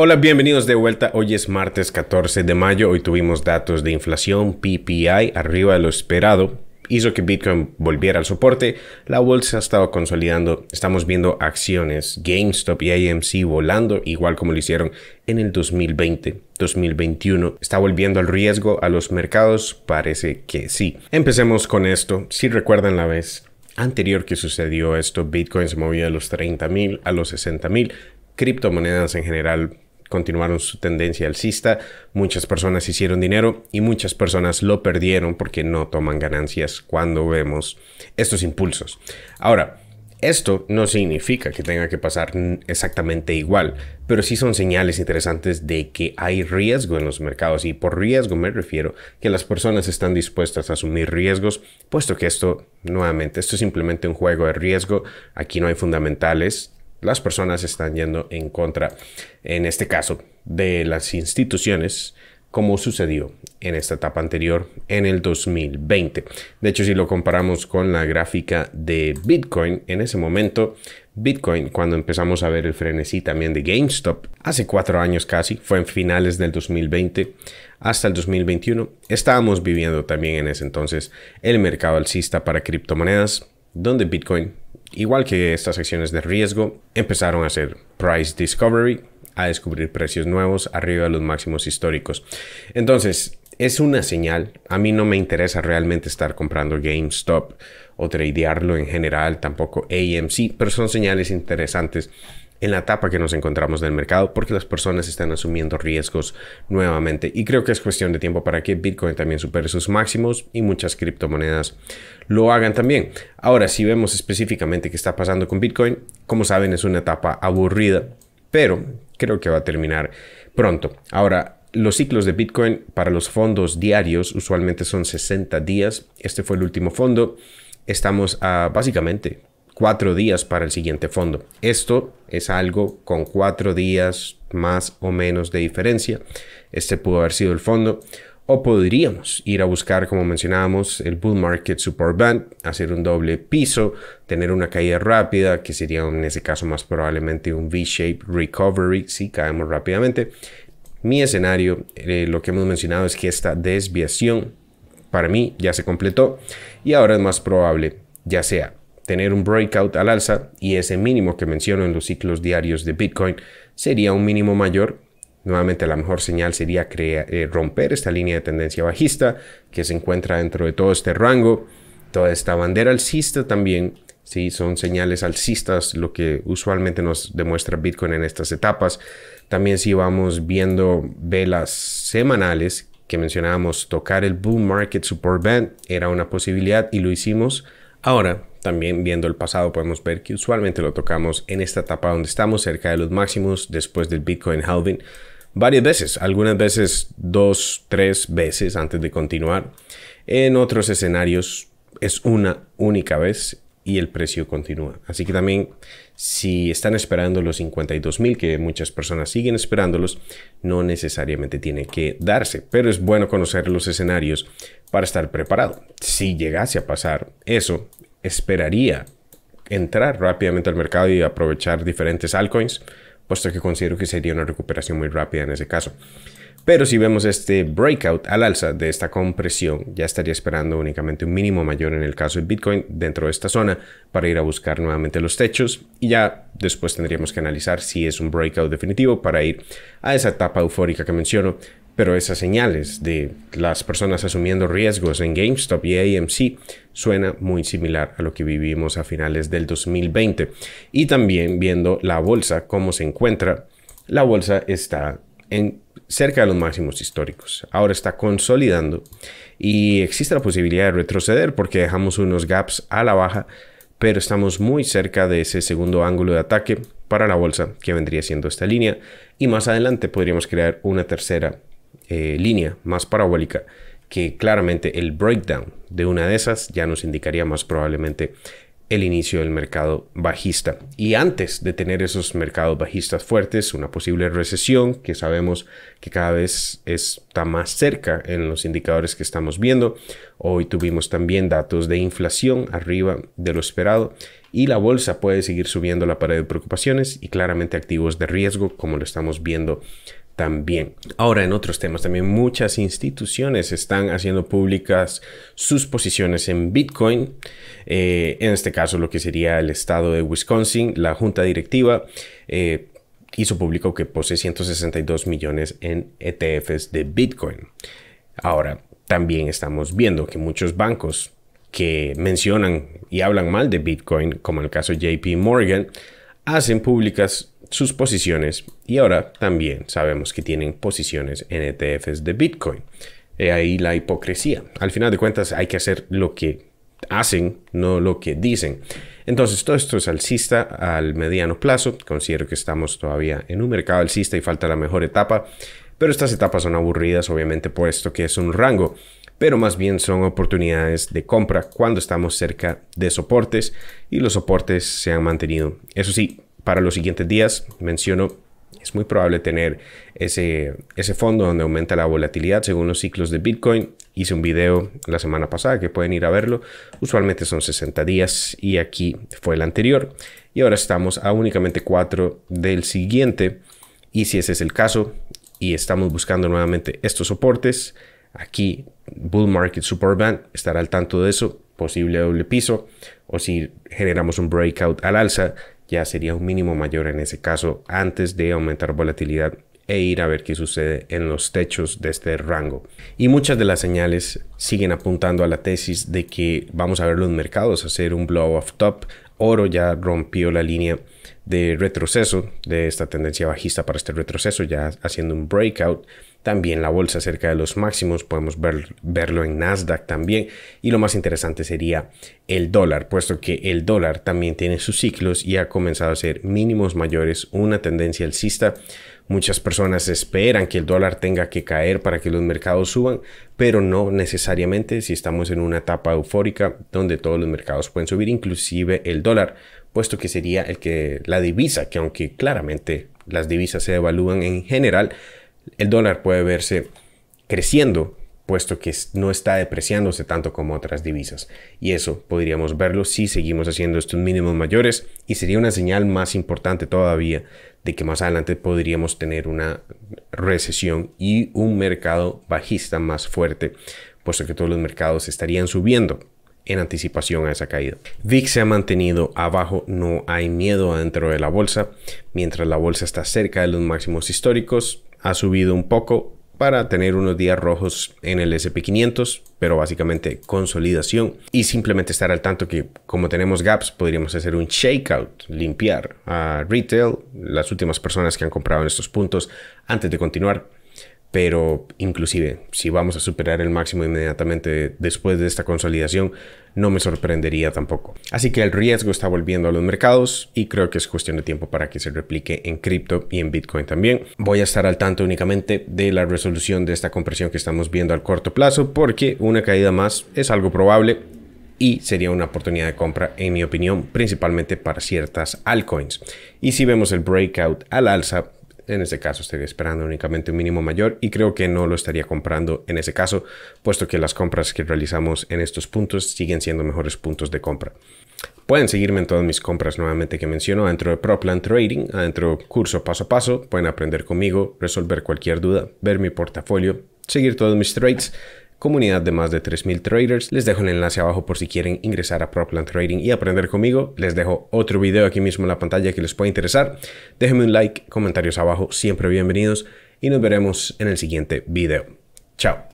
Hola, bienvenidos de vuelta. Hoy es martes 14 de mayo. Hoy tuvimos datos de inflación PPI arriba de lo esperado. Hizo que Bitcoin volviera al soporte. La bolsa ha estado consolidando. Estamos viendo acciones GameStop y AMC volando, igual como lo hicieron en el 2020. 2021. ¿Está volviendo al riesgo a los mercados? Parece que sí. Empecemos con esto. Si recuerdan la vez anterior que sucedió esto, Bitcoin se movía de los 30 mil a los 60 mil. Criptomonedas en general continuaron su tendencia alcista, muchas personas hicieron dinero y muchas personas lo perdieron porque no toman ganancias cuando vemos estos impulsos. Ahora, esto no significa que tenga que pasar exactamente igual, pero sí son señales interesantes de que hay riesgo en los mercados y por riesgo me refiero que las personas están dispuestas a asumir riesgos, puesto que esto, nuevamente, esto es simplemente un juego de riesgo, aquí no hay fundamentales, las personas están yendo en contra, en este caso, de las instituciones, como sucedió en esta etapa anterior, en el 2020. De hecho, si lo comparamos con la gráfica de Bitcoin, en ese momento, Bitcoin, cuando empezamos a ver el frenesí también de GameStop, hace cuatro años casi, fue en finales del 2020 hasta el 2021, estábamos viviendo también en ese entonces el mercado alcista para criptomonedas, donde Bitcoin Igual que estas acciones de riesgo, empezaron a hacer price discovery, a descubrir precios nuevos arriba de los máximos históricos. Entonces, es una señal. A mí no me interesa realmente estar comprando GameStop o tradearlo en general, tampoco AMC, pero son señales interesantes en la etapa que nos encontramos del mercado porque las personas están asumiendo riesgos nuevamente y creo que es cuestión de tiempo para que Bitcoin también supere sus máximos y muchas criptomonedas lo hagan también. Ahora, si vemos específicamente qué está pasando con Bitcoin, como saben es una etapa aburrida, pero creo que va a terminar pronto. Ahora, los ciclos de Bitcoin para los fondos diarios usualmente son 60 días. Este fue el último fondo. Estamos a básicamente cuatro días para el siguiente fondo. Esto es algo con cuatro días más o menos de diferencia. Este pudo haber sido el fondo. O podríamos ir a buscar, como mencionábamos, el Bull Market Support Band, hacer un doble piso, tener una caída rápida, que sería en ese caso más probablemente un V-shape recovery, si caemos rápidamente. Mi escenario, eh, lo que hemos mencionado es que esta desviación para mí ya se completó y ahora es más probable, ya sea tener un breakout al alza y ese mínimo que menciono en los ciclos diarios de Bitcoin sería un mínimo mayor. Nuevamente la mejor señal sería eh, romper esta línea de tendencia bajista que se encuentra dentro de todo este rango. Toda esta bandera alcista también, ¿sí? son señales alcistas lo que usualmente nos demuestra Bitcoin en estas etapas. También si vamos viendo velas semanales que mencionábamos, tocar el bull market support band era una posibilidad y lo hicimos. Ahora también viendo el pasado podemos ver que usualmente lo tocamos en esta etapa donde estamos, cerca de los máximos, después del Bitcoin halving, varias veces, algunas veces dos, tres veces antes de continuar. En otros escenarios es una única vez y el precio continúa. Así que también si están esperando los 52 que muchas personas siguen esperándolos, no necesariamente tiene que darse, pero es bueno conocer los escenarios para estar preparado. Si llegase a pasar eso, esperaría entrar rápidamente al mercado y aprovechar diferentes altcoins, puesto que considero que sería una recuperación muy rápida en ese caso. Pero si vemos este breakout al alza de esta compresión, ya estaría esperando únicamente un mínimo mayor en el caso de Bitcoin dentro de esta zona para ir a buscar nuevamente los techos y ya después tendríamos que analizar si es un breakout definitivo para ir a esa etapa eufórica que menciono pero esas señales de las personas asumiendo riesgos en GameStop y AMC suena muy similar a lo que vivimos a finales del 2020. Y también viendo la bolsa, cómo se encuentra, la bolsa está en cerca de los máximos históricos. Ahora está consolidando y existe la posibilidad de retroceder porque dejamos unos gaps a la baja, pero estamos muy cerca de ese segundo ángulo de ataque para la bolsa que vendría siendo esta línea y más adelante podríamos crear una tercera eh, línea más parabólica, que claramente el breakdown de una de esas ya nos indicaría más probablemente el inicio del mercado bajista. Y antes de tener esos mercados bajistas fuertes, una posible recesión que sabemos que cada vez está más cerca en los indicadores que estamos viendo. Hoy tuvimos también datos de inflación arriba de lo esperado y la bolsa puede seguir subiendo la pared de preocupaciones y claramente activos de riesgo como lo estamos viendo también. Ahora, en otros temas, también muchas instituciones están haciendo públicas sus posiciones en Bitcoin. Eh, en este caso, lo que sería el estado de Wisconsin, la junta directiva. Eh, hizo público que posee 162 millones en ETFs de Bitcoin. Ahora, también estamos viendo que muchos bancos que mencionan y hablan mal de Bitcoin, como en el caso JP Morgan, hacen públicas sus posiciones y ahora también sabemos que tienen posiciones en ETFs de Bitcoin. He ahí la hipocresía. Al final de cuentas hay que hacer lo que hacen, no lo que dicen. Entonces todo esto es alcista al mediano plazo. Considero que estamos todavía en un mercado alcista y falta la mejor etapa. Pero estas etapas son aburridas, obviamente, puesto que es un rango. Pero más bien son oportunidades de compra cuando estamos cerca de soportes y los soportes se han mantenido. Eso sí, para los siguientes días, menciono, es muy probable tener ese, ese fondo donde aumenta la volatilidad según los ciclos de Bitcoin. Hice un video la semana pasada que pueden ir a verlo. Usualmente son 60 días y aquí fue el anterior. Y ahora estamos a únicamente 4 del siguiente. Y si ese es el caso y estamos buscando nuevamente estos soportes, aquí Bull Market Support Band estará al tanto de eso, posible doble piso, o si generamos un breakout al alza, ya sería un mínimo mayor en ese caso antes de aumentar volatilidad e ir a ver qué sucede en los techos de este rango. Y muchas de las señales siguen apuntando a la tesis de que vamos a ver los mercados hacer un blow off top. Oro ya rompió la línea de retroceso, de esta tendencia bajista para este retroceso, ya haciendo un breakout. También la bolsa cerca de los máximos, podemos ver, verlo en Nasdaq también. Y lo más interesante sería el dólar, puesto que el dólar también tiene sus ciclos y ha comenzado a ser mínimos mayores, una tendencia alcista. Muchas personas esperan que el dólar tenga que caer para que los mercados suban, pero no necesariamente si estamos en una etapa eufórica donde todos los mercados pueden subir, inclusive el dólar puesto que sería el que la divisa, que aunque claramente las divisas se evalúan en general, el dólar puede verse creciendo, puesto que no está depreciándose tanto como otras divisas. Y eso podríamos verlo si seguimos haciendo estos mínimos mayores y sería una señal más importante todavía de que más adelante podríamos tener una recesión y un mercado bajista más fuerte, puesto que todos los mercados estarían subiendo en anticipación a esa caída. VIX se ha mantenido abajo, no hay miedo adentro de la bolsa, mientras la bolsa está cerca de los máximos históricos, ha subido un poco para tener unos días rojos en el SP500, pero básicamente consolidación y simplemente estar al tanto que como tenemos gaps podríamos hacer un shakeout, limpiar a retail, las últimas personas que han comprado en estos puntos antes de continuar pero inclusive si vamos a superar el máximo inmediatamente después de esta consolidación, no me sorprendería tampoco. Así que el riesgo está volviendo a los mercados y creo que es cuestión de tiempo para que se replique en cripto y en Bitcoin también. Voy a estar al tanto únicamente de la resolución de esta compresión que estamos viendo al corto plazo porque una caída más es algo probable y sería una oportunidad de compra, en mi opinión, principalmente para ciertas altcoins. Y si vemos el breakout al alza, en ese caso estaría esperando únicamente un mínimo mayor y creo que no lo estaría comprando en ese caso, puesto que las compras que realizamos en estos puntos siguen siendo mejores puntos de compra. Pueden seguirme en todas mis compras nuevamente que menciono dentro de ProPlan Trading, adentro curso paso a paso, pueden aprender conmigo, resolver cualquier duda, ver mi portafolio, seguir todos mis trades comunidad de más de 3.000 traders. Les dejo el enlace abajo por si quieren ingresar a Propland Trading y aprender conmigo. Les dejo otro video aquí mismo en la pantalla que les puede interesar. Déjenme un like, comentarios abajo, siempre bienvenidos y nos veremos en el siguiente video. Chao.